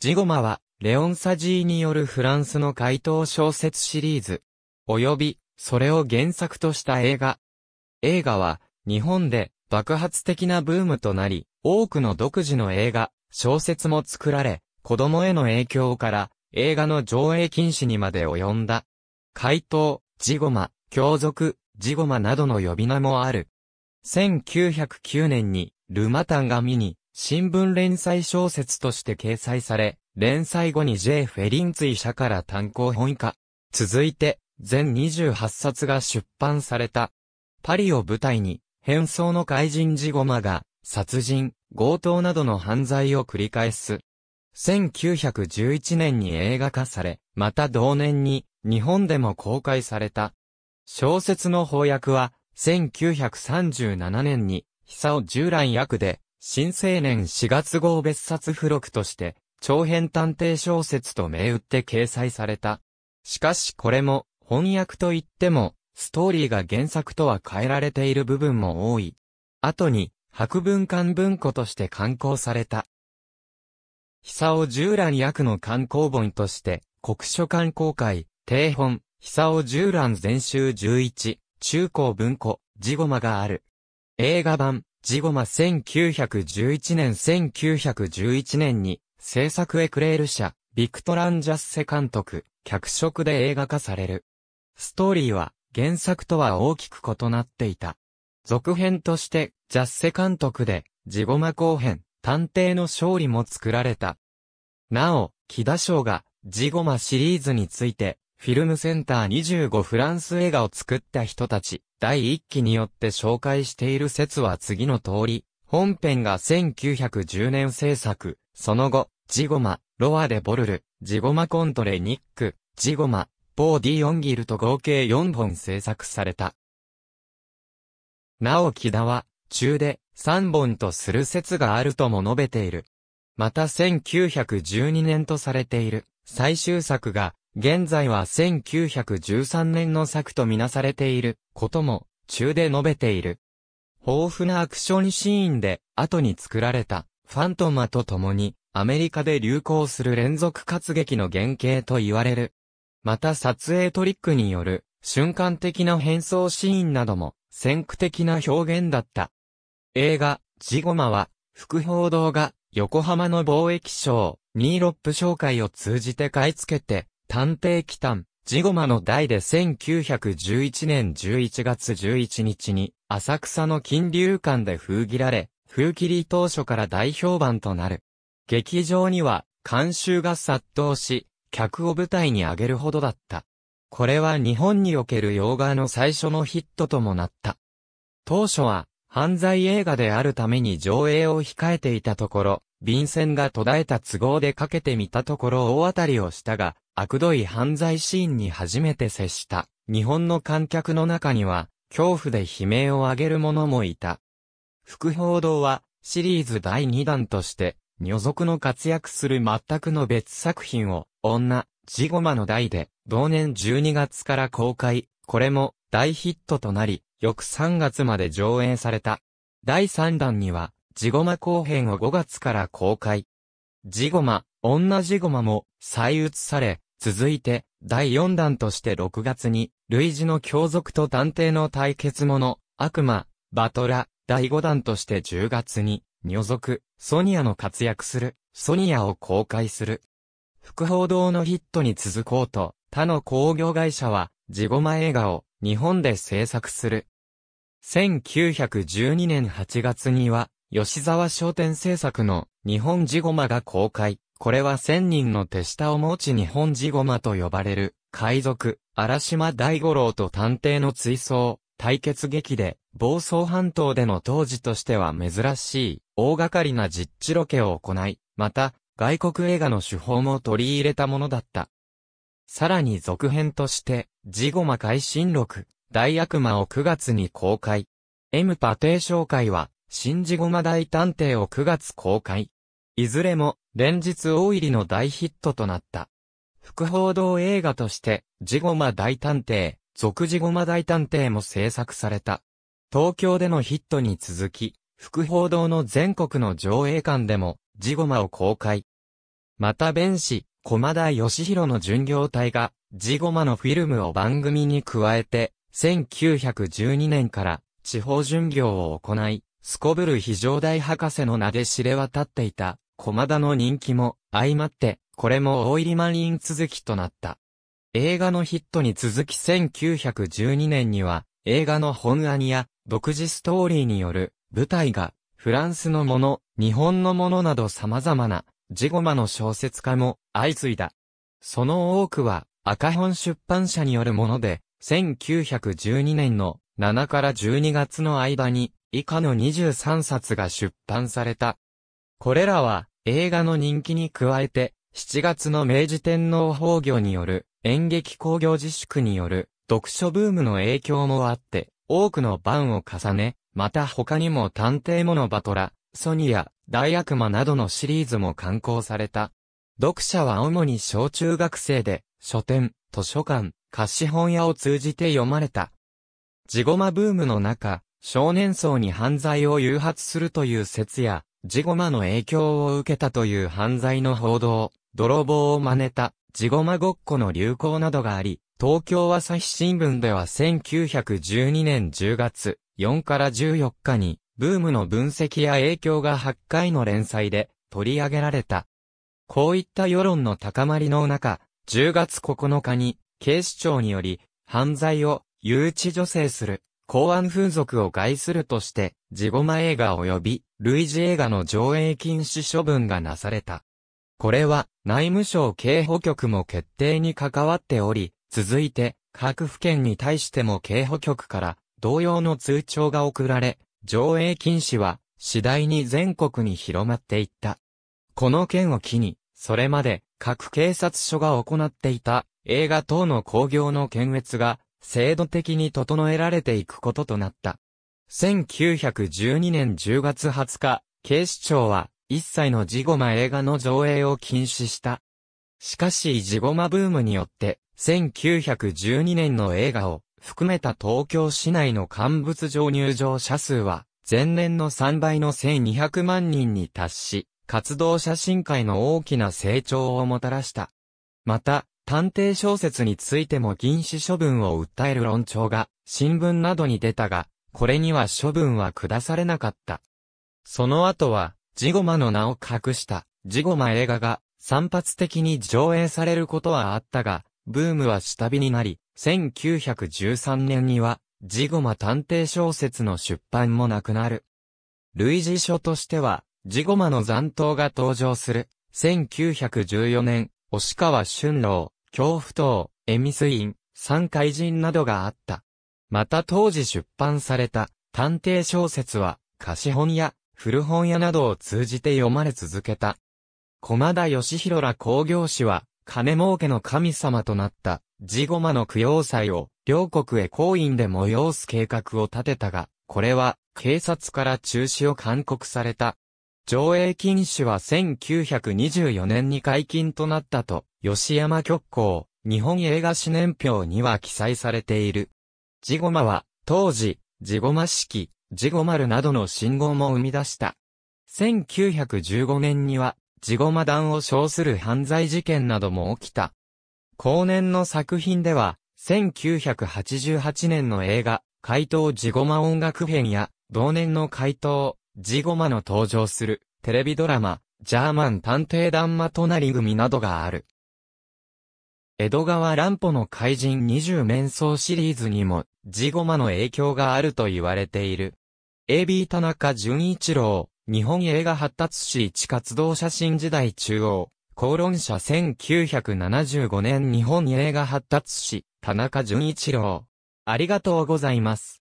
ジゴマは、レオン・サジーによるフランスの怪盗小説シリーズ、及び、それを原作とした映画。映画は、日本で爆発的なブームとなり、多くの独自の映画、小説も作られ、子供への影響から映画の上映禁止にまで及んだ。怪盗、ジゴマ、凶族、ジゴマなどの呼び名もある。1909年にルマタンが見に新聞連載小説として掲載され、連載後に J. フェリンツイ社から単行本化。続いて、全28冊が出版された。パリを舞台に、変装の怪人ジゴマが、殺人、強盗などの犯罪を繰り返す。1911年に映画化され、また同年に、日本でも公開された。小説の翻訳は、1937年に、久尾従来役で、新青年4月号別冊付録として、長編探偵小説と銘打って掲載された。しかしこれも、翻訳といっても、ストーリーが原作とは変えられている部分も多い。後に、博文館文庫として刊行された。久尾従蘭役の刊行本として、国書刊公開、定本、久尾従蘭全集11、中高文庫、ジゴマがある。映画版、ジゴマ1911年1911年に、制作エクレール社、ビクトラン・ジャッセ監督、脚色で映画化される。ストーリーは、原作とは大きく異なっていた。続編として、ジャッセ監督で、ジゴマ後編、探偵の勝利も作られた。なお、木田賞が、ジゴマシリーズについて、フィルムセンター25フランス映画を作った人たち、第1期によって紹介している説は次の通り、本編が1910年制作、その後、ジゴマ、ロアでボルル、ジゴマコントレニック、ジゴマ、ボーディ・オンギルと合計4本制作された。なお木田は、中で3本とする説があるとも述べている。また1912年とされている最終作が現在は1913年の作とみなされていることも中で述べている。豊富なアクションシーンで後に作られたファントマと共にアメリカで流行する連続活劇の原型と言われる。また撮影トリックによる瞬間的な変装シーンなども先駆的な表現だった。映画、ジゴマは、副報道が横浜の貿易商ニーロップ商会を通じて買い付けて、探偵機探、ジゴマの代で1911年11月11日に、浅草の金流館で封切られ、封切り当初から大評判となる。劇場には、監修が殺到し、客を舞台に上げるほどだった。これは日本における洋画の最初のヒットともなった。当初は、犯罪映画であるために上映を控えていたところ、便箋が途絶えた都合でかけてみたところ大当たりをしたが、悪どい犯罪シーンに初めて接した。日本の観客の中には、恐怖で悲鳴を上げる者もいた。副報道は、シリーズ第2弾として、女族の活躍する全くの別作品を、女、ジゴマの代で、同年12月から公開、これも大ヒットとなり、翌3月まで上演された。第3弾には、ジゴマ後編を5月から公開。ジゴマ、女ジゴマも再映され、続いて、第4弾として6月に、類似の教族と探偵の対決もの、悪魔、バトラ、第5弾として10月に、女族、ソニアの活躍する、ソニアを公開する。副報道のヒットに続こうと、他の工業会社は、ジゴマ映画を日本で制作する。1912年8月には、吉沢商店製作の日本地マが公開。これは千人の手下を持ち日本地マと呼ばれる、海賊、荒島大五郎と探偵の追走、対決劇で、房総半島での当時としては珍しい、大掛かりな実地ロケを行い、また、外国映画の手法も取り入れたものだった。さらに続編として、ジゴマ改新録、大悪魔を9月に公開。M パテー商は、新ゴマ大探偵を9月公開。いずれも、連日大入りの大ヒットとなった。副報道映画として、ゴマ大探偵、続ゴマ大探偵も制作された。東京でのヒットに続き、副報道の全国の上映館でも、ゴマを公開。また弁士、駒田義弘の巡業隊が、ゴマのフィルムを番組に加えて、1912年から地方巡業を行い、すこぶる非常大博士の名で知れ渡っていた、駒田の人気も、相まって、これも大入りマリン続きとなった。映画のヒットに続き1912年には、映画の本アニや、独自ストーリーによる、舞台が、フランスのもの、日本のものなど様々な、ジゴマの小説家も、相次いだ。その多くは、赤本出版社によるもので、1912年の7から12月の間に以下の23冊が出版された。これらは映画の人気に加えて、7月の明治天皇崩御による演劇工業自粛による読書ブームの影響もあって、多くの版を重ね、また他にも探偵物バトラ、ソニア、大悪魔などのシリーズも刊行された。読者は主に小中学生で、書店、図書館、貸本屋を通じて読まれた。ジゴマブームの中、少年層に犯罪を誘発するという説や、ジゴマの影響を受けたという犯罪の報道、泥棒を真似た、ジゴマごっこの流行などがあり、東京朝日新聞では1912年10月4から14日に、ブームの分析や影響が8回の連載で取り上げられた。こういった世論の高まりの中、10月9日に警視庁により犯罪を誘致助成する公安風俗を害するとして、ジゴマ映画及び、類似映画の上映禁止処分がなされた。これは、内務省警保局も決定に関わっており、続いて、各府県に対しても警保局から、同様の通帳が送られ、上映禁止は、次第に全国に広まっていった。この件を機に、それまで各警察署が行っていた映画等の興行の検閲が制度的に整えられていくこととなった。1912年10月20日、警視庁は一切のジゴマ映画の上映を禁止した。しかしジゴマブームによって、1912年の映画を含めた東京市内の乾物上入場者数は、前年の3倍の1200万人に達し、活動写真界の大きな成長をもたらした。また、探偵小説についても禁止処分を訴える論調が新聞などに出たが、これには処分は下されなかった。その後は、ジゴマの名を隠したジゴマ映画が散発的に上映されることはあったが、ブームは下火になり、1913年には、ジゴマ探偵小説の出版もなくなる。類似書としては、ジゴマの残党が登場する、1914年、押川春郎、恐怖島、ミスイ院、三海人などがあった。また当時出版された探偵小説は、貸本や古本屋などを通じて読まれ続けた。駒田義弘ら工業士は、金儲けの神様となった、ジゴマの供養祭を、両国へ行員で催す計画を立てたが、これは、警察から中止を勧告された。上映禁止は1924年に解禁となったと、吉山極光、日本映画史年表には記載されている。ジゴマは、当時、ジゴマ式、ジゴマルなどの信号も生み出した。1915年には、ジゴマ団を称する犯罪事件なども起きた。後年の作品では、1988年の映画、怪盗ジゴマ音楽編や、同年の怪盗、ジゴマの登場する、テレビドラマ、ジャーマン探偵団マ隣組などがある。江戸川乱歩の怪人20面相シリーズにも、ジゴマの影響があると言われている。AB 田中淳一郎、日本映画発達史一活動写真時代中央、公論者1975年日本映画発達史、田中淳一郎。ありがとうございます。